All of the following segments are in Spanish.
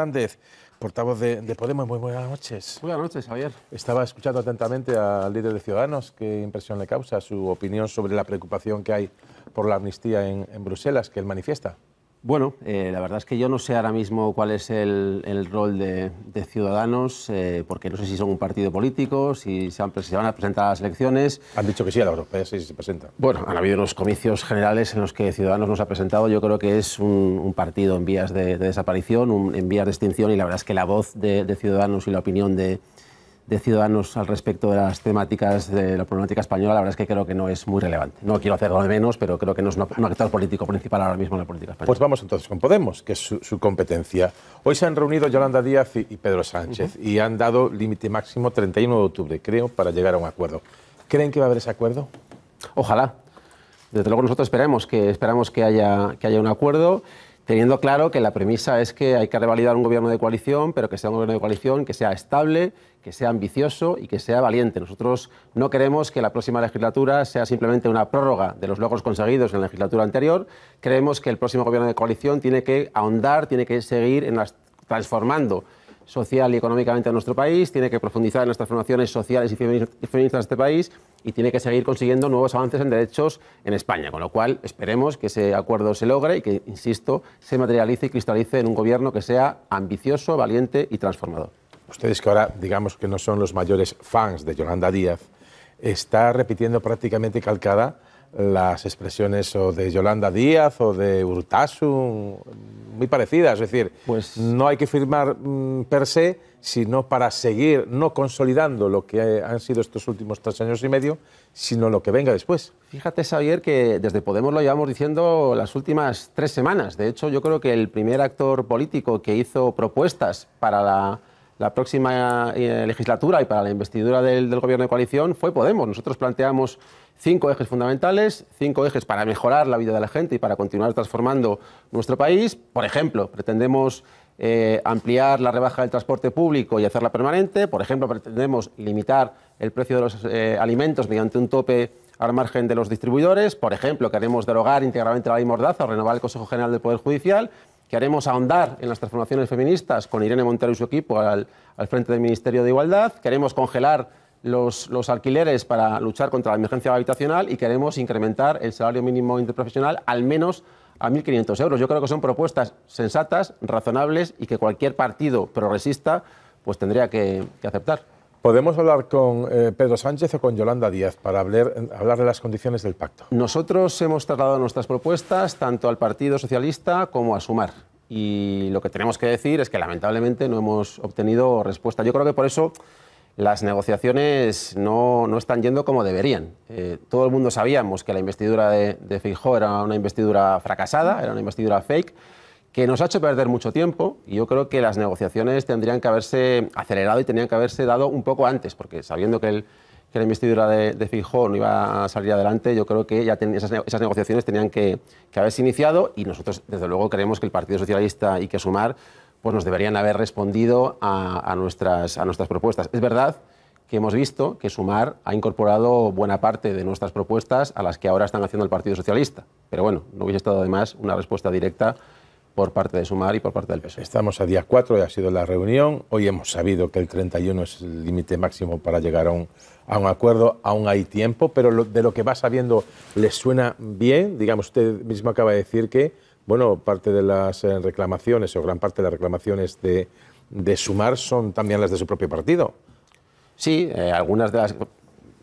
Fernández, portavoz de, Podemos, muy buenas noches. Buenas noches, Javier. Estaba escuchando atentamente al líder de Ciudadanos, qué impresión le causa su opinión sobre la preocupación que hay por la amnistía en Bruselas, que él manifiesta. Bueno, eh, la verdad es que yo no sé ahora mismo cuál es el, rol de, Ciudadanos, eh, porque no sé si son un partido político, si se, van a presentar a las elecciones. Han dicho que sí a la europea, sí, se presenta. Bueno, han habido unos comicios generales en los que Ciudadanos nos ha presentado. Yo creo que es un, partido en vías de, desaparición, un, en vías de extinción, y la verdad es que la voz de, de Ciudadanos y la opinión de, de Ciudadanos al respecto de las temáticas de la problemática española, la verdad es que creo que no es muy relevante. No quiero hacerlo de menos, pero creo que no es un actor político principal ahora mismo en la política española. Pues vamos entonces con Podemos, que es su, competencia. Hoy se han reunido Yolanda Díaz y, Pedro Sánchez y han dado límite máximo 31 de octubre, creo, para llegar a un acuerdo. ¿Creen que va a haber ese acuerdo? Ojalá. Desde luego nosotros esperamos que, esperamos que, haya, que haya un acuerdo teniendo claro que la premisa es que hay que revalidar un gobierno de coalición, pero que sea un gobierno de coalición que sea estable, que sea ambicioso y que sea valiente. Nosotros no queremos que la próxima legislatura sea simplemente una prórroga de los logros conseguidos en la legislatura anterior. Creemos que el próximo gobierno de coalición tiene que ahondar, tiene que seguir transformando social y económicamente a nuestro país, tiene que profundizar en las transformaciones sociales y feministas de este país y tiene que seguir consiguiendo nuevos avances en derechos en España. Con lo cual, esperemos que ese acuerdo se logre y que, insisto, se materialice y cristalice en un gobierno que sea ambicioso, valiente y transformador. Ustedes que ahora, digamos que no son los mayores fans de Yolanda Díaz, está repitiendo prácticamente calcada las expresiones o de Yolanda Díaz o de Urtasun, muy parecidas. Es decir, pues no hay que firmar mm, per se, sino para seguir no consolidando lo que han sido estos últimos tres años y medio, sino lo que venga después. Fíjate, Xavier, que desde Podemos lo llevamos diciendo las últimas tres semanas. De hecho, yo creo que el primer actor político que hizo propuestas para la próxima eh, legislatura y para la investidura del, del, gobierno de coalición fue Podemos. Nosotros planteamos Cinco ejes fundamentales, cinco ejes para mejorar la vida de la gente y para continuar transformando nuestro país. Por ejemplo, pretendemos eh, ampliar la rebaja del transporte público y hacerla permanente. Por ejemplo, pretendemos limitar el precio de los eh, alimentos mediante un tope al margen de los distribuidores. Por ejemplo, queremos derogar íntegramente la ley Mordaza o renovar el Consejo General del Poder Judicial queremos ahondar en las transformaciones feministas con Irene Montero y su equipo al, al, frente del Ministerio de Igualdad, queremos congelar los, alquileres para luchar contra la emergencia habitacional y queremos incrementar el salario mínimo interprofesional al menos a 1.500 euros. Yo creo que son propuestas sensatas, razonables y que cualquier partido progresista pues tendría que, aceptar. ¿Podemos hablar con eh, Pedro Sánchez o con Yolanda Díaz para hablar, hablar, de las condiciones del pacto? Nosotros hemos trasladado nuestras propuestas tanto al Partido Socialista como a Sumar. Y lo que tenemos que decir es que lamentablemente no hemos obtenido respuesta. Yo creo que por eso las negociaciones no, están yendo como deberían. Eh, todo el mundo sabíamos que la investidura de, de era una investidura fracasada, era una investidura fake, que nos ha hecho perder mucho tiempo y yo creo que las negociaciones tendrían que haberse acelerado y tendrían que haberse dado un poco antes, porque sabiendo que, la investidura de, de no iba a salir adelante, yo creo que ya esas, negociaciones tenían que, haberse iniciado y nosotros, desde luego, creemos que el Partido Socialista y que Sumar pues nos deberían haber respondido a, nuestras, a nuestras propuestas. Es verdad que hemos visto que Sumar ha incorporado buena parte de nuestras propuestas a las que ahora están haciendo el Partido Socialista. Pero bueno, no hubiese estado además una respuesta directa por parte de Sumar y por parte del PSOE. Estamos a día 4, ya ha sido la reunión. Hoy hemos sabido que el 31 es el límite máximo para llegar a un, acuerdo. Aún hay tiempo, pero de lo que va sabiendo, le suena bien? Digamos, usted mismo acaba de decir que bueno, parte de las eh, reclamaciones o gran parte de las reclamaciones de, Sumar son también las de su propio partido. Sí, eh, algunas, de las,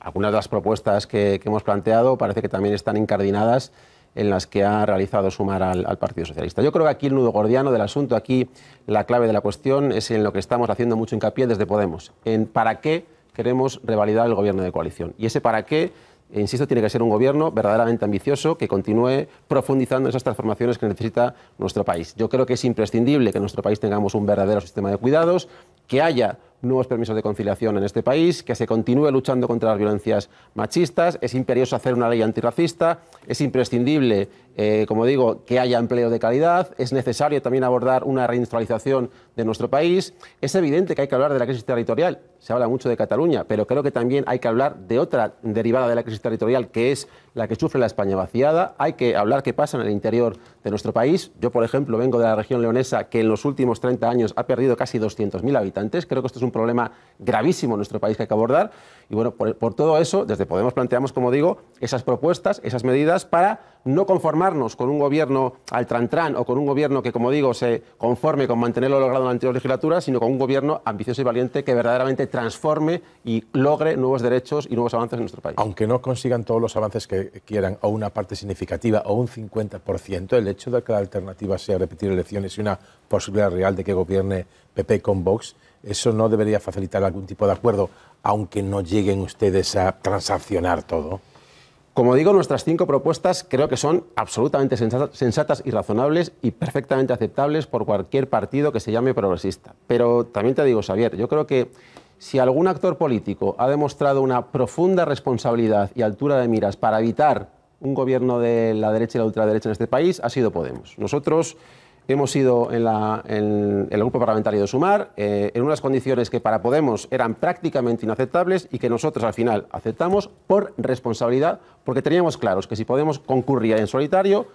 algunas de las propuestas que, hemos planteado parece que también están incardinadas en las que ha realizado Sumar al, al, Partido Socialista. Yo creo que aquí el nudo gordiano del asunto, aquí la clave de la cuestión es en lo que estamos haciendo mucho hincapié desde Podemos, en para qué queremos revalidar el gobierno de coalición. Y ese para qué insisto, tiene que ser un gobierno verdaderamente ambicioso que continúe profundizando en esas transformaciones que necesita nuestro país. Yo creo que es imprescindible que en nuestro país tengamos un verdadero sistema de cuidados, que haya nuevos permisos de conciliación en este país, que se continúe luchando contra las violencias machistas, es imperioso hacer una ley antirracista, es imprescindible, eh, como digo, que haya empleo de calidad, es necesario también abordar una reindustrialización de nuestro país, es evidente que hay que hablar de la crisis territorial, se habla mucho de Cataluña, pero creo que también hay que hablar de otra derivada de la crisis territorial, que es la que sufre la España vaciada. Hay que hablar qué pasa en el interior de nuestro país. Yo, por ejemplo, vengo de la región leonesa que en los últimos 30 años ha perdido casi 200.000 habitantes. Creo que esto es un problema gravísimo en nuestro país que hay que abordar. Y bueno, por, por todo eso, desde Podemos planteamos, como digo, esas propuestas, esas medidas para no conformarnos con un gobierno al trantrán o con un gobierno que, como digo, se conforme con mantener lo logrado en la anterior legislatura, sino con un gobierno ambicioso y valiente que verdaderamente transforme y logre nuevos derechos y nuevos avances en nuestro país. Aunque no consigan todos los avances que quieran, o una parte significativa, o un 50%, el hecho de que la alternativa sea repetir elecciones y una posibilidad real de que gobierne PP con Vox, eso no debería facilitar algún tipo de acuerdo, aunque no lleguen ustedes a transaccionar todo. Como digo, nuestras cinco propuestas creo que son absolutamente sensatas y razonables y perfectamente aceptables por cualquier partido que se llame progresista. Pero también te digo, Xavier, yo creo que si algún actor político ha demostrado una profunda responsabilidad y altura de miras para evitar un gobierno de la derecha y la ultraderecha en este país, ha sido Podemos. Nosotros hemos ido en, el grupo parlamentario de Sumar eh, en unas condiciones que para Podemos eran prácticamente inaceptables y que nosotros al final aceptamos por responsabilidad, porque teníamos claros que si Podemos concurría en solitario,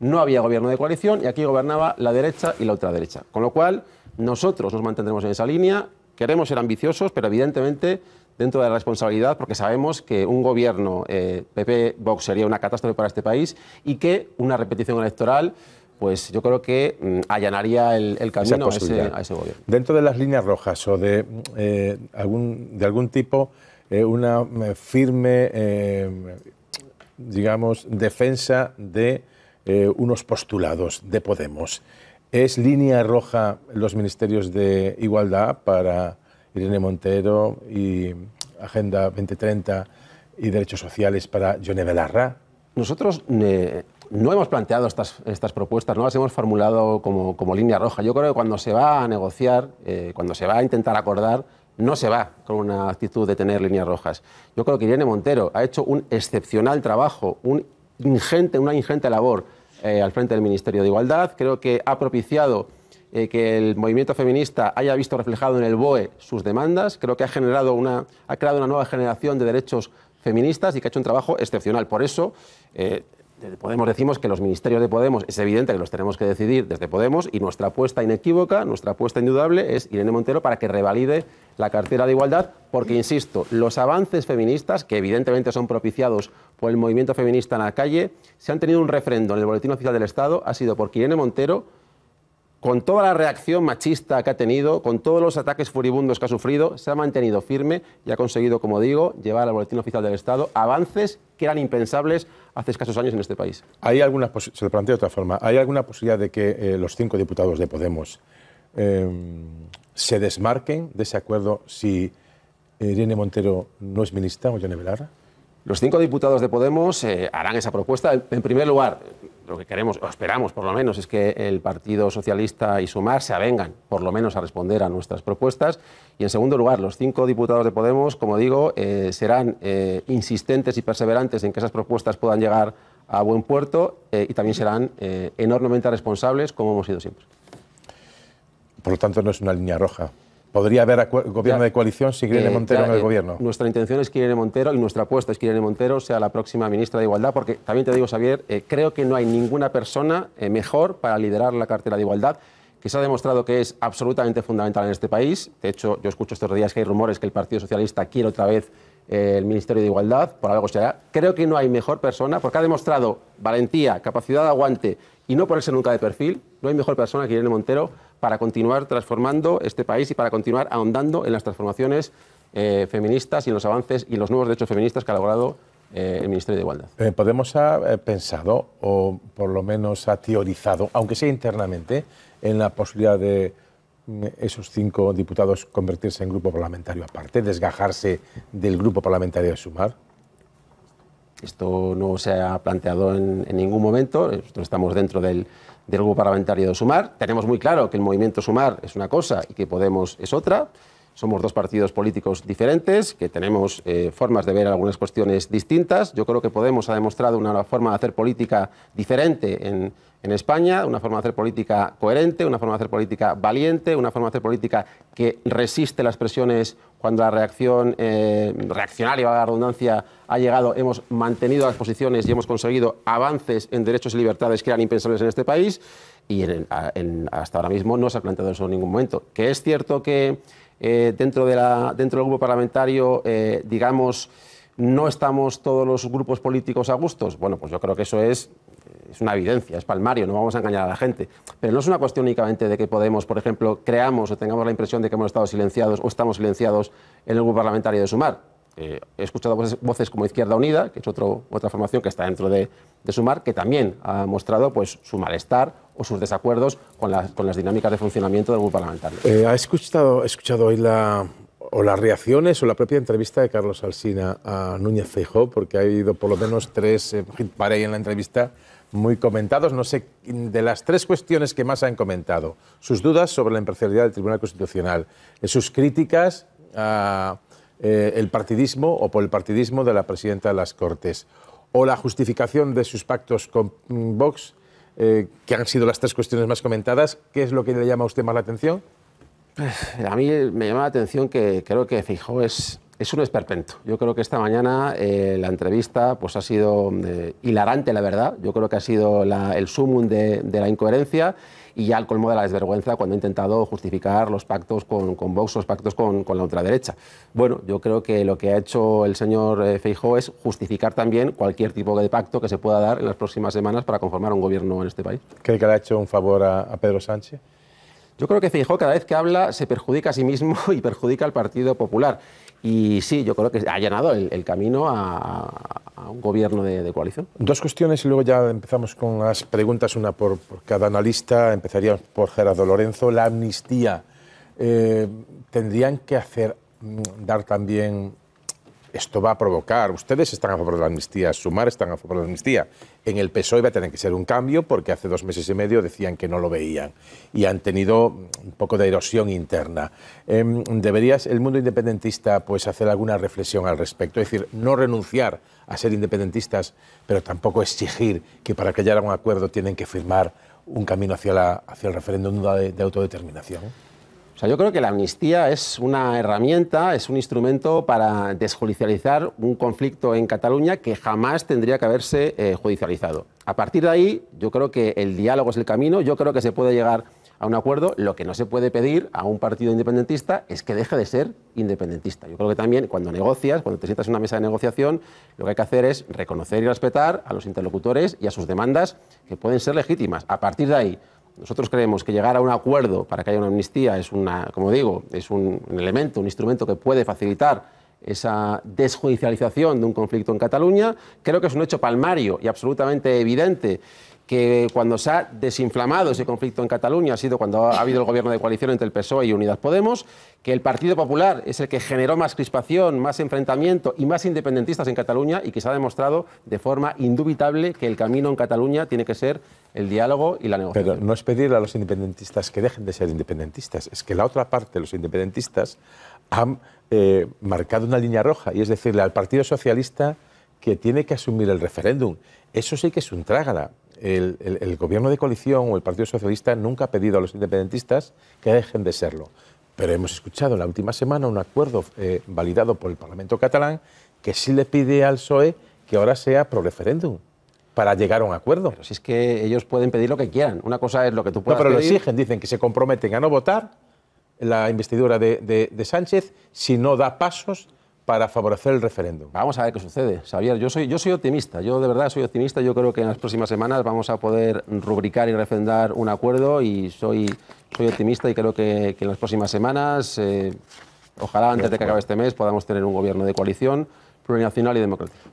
no había gobierno de coalición y aquí gobernaba la derecha y la ultraderecha. Con lo cual, nosotros nos mantendremos en esa línea, queremos ser ambiciosos, pero evidentemente dentro de la responsabilidad, porque sabemos que un gobierno eh, PP-Vox sería una catástrofe para este país y que una repetición electoral pues yo creo que mm, allanaría el, camino a ese, gobierno. Dentro de las líneas rojas o de, mm, eh, algún, de algún tipo, eh, una mm, firme, eh, digamos, defensa de unos postulados de Podemos. ¿Es línea roja los ministerios de Igualdad para Irene Montero y Agenda 2030 y Derechos Sociales para Yone Belarra? Nosotros eh, no hemos planteado estas, propuestas, no las hemos formulado como, línea roja. Yo creo que cuando se va a negociar, eh, cuando se va a intentar acordar, no se va con una actitud de tener líneas rojas. Yo creo que Irene Montero ha hecho un excepcional trabajo, un ingente, una ingente labor eh, al frente del Ministerio de Igualdad. Creo que ha propiciado que el movimiento feminista haya visto reflejado en el BOE sus demandas. Creo que ha, generado una, ha creado una nueva generación de derechos feministas y que ha hecho un trabajo excepcional. Por eso, eh, Podemos decimos que los ministerios de Podemos es evidente que los tenemos que decidir desde Podemos y nuestra apuesta inequívoca, nuestra apuesta indudable es Irene Montero para que revalide la cartera de igualdad, porque, insisto, los avances feministas, que evidentemente son propiciados por el movimiento feminista en la calle, se han tenido un refrendo en el Boletín Oficial del Estado, ha sido porque Irene Montero con toda la reacción machista que ha tenido, con todos los ataques furibundos que ha sufrido, se ha mantenido firme y ha conseguido, como digo, llevar al Boletín Oficial del Estado avances que eran impensables hace escasos años en este país. ¿Hay alguna se lo de otra forma. ¿Hay alguna posibilidad de que eh, los cinco diputados de Podemos em, se desmarquen de ese acuerdo si eh, Irene Montero no es ministra o Yone Belarra? Los cinco diputados de Podemos eh, harán esa propuesta. En primer lugar, lo que queremos, o esperamos por lo menos, es que el Partido Socialista y Sumar se avengan, por lo menos, a responder a nuestras propuestas. Y en segundo lugar, los cinco diputados de Podemos, como digo, eh, serán eh, insistentes y perseverantes en que esas propuestas puedan llegar a buen puerto y también serán enormemente responsables, como hemos sido siempre. Por lo tanto, no es una línea roja ¿Podría haber gobierno de coalición si Irene eh, Montero no en el eh, gobierno? Nuestra intención es que Irene Montero y nuestra apuesta es que Irene Montero sea la próxima ministra de Igualdad, porque también te digo, Xavier, eh, creo que no hay ninguna persona mejor para liderar la cartera de Igualdad que se ha demostrado que es absolutamente fundamental en este país. De hecho, yo escucho estos días que hay rumores que el Partido Socialista quiere otra vez el Ministerio de Igualdad, por algo será. Creo que no hay mejor persona, porque ha demostrado valentía, capacidad de aguante y no ponerse nunca de perfil. No hay mejor persona que Irene Montero para continuar transformando este país y para continuar ahondando en las transformaciones eh, feministas y en los avances y los nuevos derechos feministas que ha logrado eh, el Ministerio de Igualdad. Eh, Podemos ha pensado, o por lo menos ha teorizado, aunque sea internamente, en la posibilidad de mm, esos cinco diputados convertirse en grupo parlamentario aparte, desgajarse del grupo parlamentario de Sumar? Esto no se ha planteado en, ningún momento. Nosotros estamos dentro del, del Grupo Parlamentario de Sumar. Tenemos muy claro que el movimiento Sumar es una cosa y que Podemos es otra. Somos dos partidos políticos diferentes, que tenemos eh, formas de ver algunas cuestiones distintas. Yo creo que Podemos ha demostrado una forma de hacer política diferente en en España, una forma de hacer política coherente, una forma de hacer política valiente, una forma de hacer política que resiste las presiones cuando la reacción eh, reaccionaria, valga la redundancia, ha llegado. Hemos mantenido las posiciones y hemos conseguido avances en derechos y libertades que eran impensables en este país y hasta ahora mismo no se ha planteado eso en ningún momento. Que es cierto que eh, dentro, del grupo parlamentario, eh, digamos, no estamos todos los grupos políticos a gustos. Bueno, pues yo creo que eso es es una evidencia, es palmario, no vamos a engañar a la gente. Pero no es una cuestión únicamente de que Podemos, por ejemplo, creamos o tengamos la impresión de que hemos estado silenciados o estamos silenciados en el grupo parlamentario de Sumar. Eh, he escuchado voces, como Izquierda Unida, que es otro, otra formación que está dentro de, Sumar, que también ha mostrado pues, su malestar o sus desacuerdos con, con las dinámicas de funcionamiento del grupo parlamentario. Eh, ¿Ha escuchado, escuchado hoy la, o las reacciones o la propia entrevista de Carlos Alsina a Núñez Feijó, porque ha ido por lo menos tres eh, ahí en la entrevista muy comentados. No sé, de las tres cuestiones que más han comentado, sus dudas sobre la imparcialidad del Tribunal Constitucional, eh, sus críticas a ah, eh, el partidismo o por el partidismo de la presidenta de las Cortes, o la justificación de sus pactos con mm, Vox, eh, que han sido las tres cuestiones más comentadas, ¿qué es lo que le llama a usted más la atención? Pues, a mí me llama la atención que creo que Fijo es es un esperpento. Yo creo que esta mañana eh, la entrevista pues, ha sido eh, hilarante, la verdad. Yo creo que ha sido el sumum de, la incoherencia y ya el colmo de la desvergüenza cuando ha intentado justificar los pactos con, con Vox, los pactos con, la ultraderecha. Bueno, yo creo que lo que ha hecho el señor eh, Feijóo es justificar también cualquier tipo de pacto que se pueda dar en las próximas semanas para conformar un gobierno en este país. ¿Cree que le ha hecho un favor a Pedro Sánchez? Yo creo que Feijóo cada vez que habla se perjudica a sí mismo y perjudica al Partido Popular. Y sí, yo creo que ha allanado el, camino a, un gobierno de, coalición. Dos cuestiones y luego ya empezamos con las preguntas, una por, cada analista. Empezaría por Gerardo Lorenzo. La amnistía, eh, ¿tendrían que hacer, mm, dar también esto va a provocar, ustedes están a favor de la amnistía, Sumar están a favor de la amnistía, en el PSOE va a tener que ser un cambio porque hace dos meses y medio decían que no lo veían y han tenido un poco de erosión interna. ¿Debería em, ¿Deberías el mundo independentista pues, hacer alguna reflexión al respecto? Es decir, no renunciar a ser independentistas, pero tampoco exigir que para que haya un acuerdo tienen que firmar un camino hacia, hacia el referéndum de autodeterminación yo creo que la amnistía es una herramienta, es un instrumento para desjudicializar un conflicto en Cataluña que jamás tendría que haberse eh, judicializado. A partir de ahí, yo creo que el diálogo es el camino, yo creo que se puede llegar a un acuerdo. Lo que no se puede pedir a un partido independentista es que deje de ser independentista. Yo creo que también cuando negocias, cuando te sientas en una mesa de negociación, lo que hay que hacer es reconocer y respetar a los interlocutores y a sus demandas que pueden ser legítimas. A partir de ahí, nosotros creemos que llegar a un acuerdo para que haya una amnistía es una, como digo, es un elemento, un instrumento que puede facilitar esa desjudicialización de un conflicto en Cataluña, creo que es un hecho palmario y absolutamente evidente que cuando se ha desinflamado ese conflicto en Cataluña ha sido cuando ha habido el gobierno de coalición entre el PSOE y Unidas Podemos, que el Partido Popular es el que generó más crispación, más enfrentamiento y más independentistas en Cataluña y que se ha demostrado de forma indubitable que el camino en Cataluña tiene que ser el diálogo y la negociación. Pero no es pedirle a los independentistas que dejen de ser independentistas, es que la otra parte, los independentistas, han eh, marcado una línea roja y es decirle al Partido Socialista que tiene que asumir el referéndum. Eso sí que es un trágala el, gobierno de coalición o el Partido Socialista nunca ha pedido a los independentistas que dejen de serlo. Pero hemos escuchado en la última semana un acuerdo eh, validado por el Parlamento catalán que sí le pide al PSOE que ahora sea pro referéndum para llegar a un acuerdo. Pero si es que ellos pueden pedir lo que quieran. Una cosa es lo que tú puedas No, pero lo exigen. Dicen que se comprometen a no votar la investidura de Sánchez si no da pasos para favorecer el referéndum. Vamos a ver qué sucede, Xavier. Yo soy, yo soy optimista, yo de verdad soy optimista. Yo creo que en las próximas semanas vamos a poder rubricar y refrendar un acuerdo y soy, soy optimista y creo que, en las próximas semanas, eh, ojalá antes de que acabe este mes, podamos tener un gobierno de coalición plurinacional y democrático.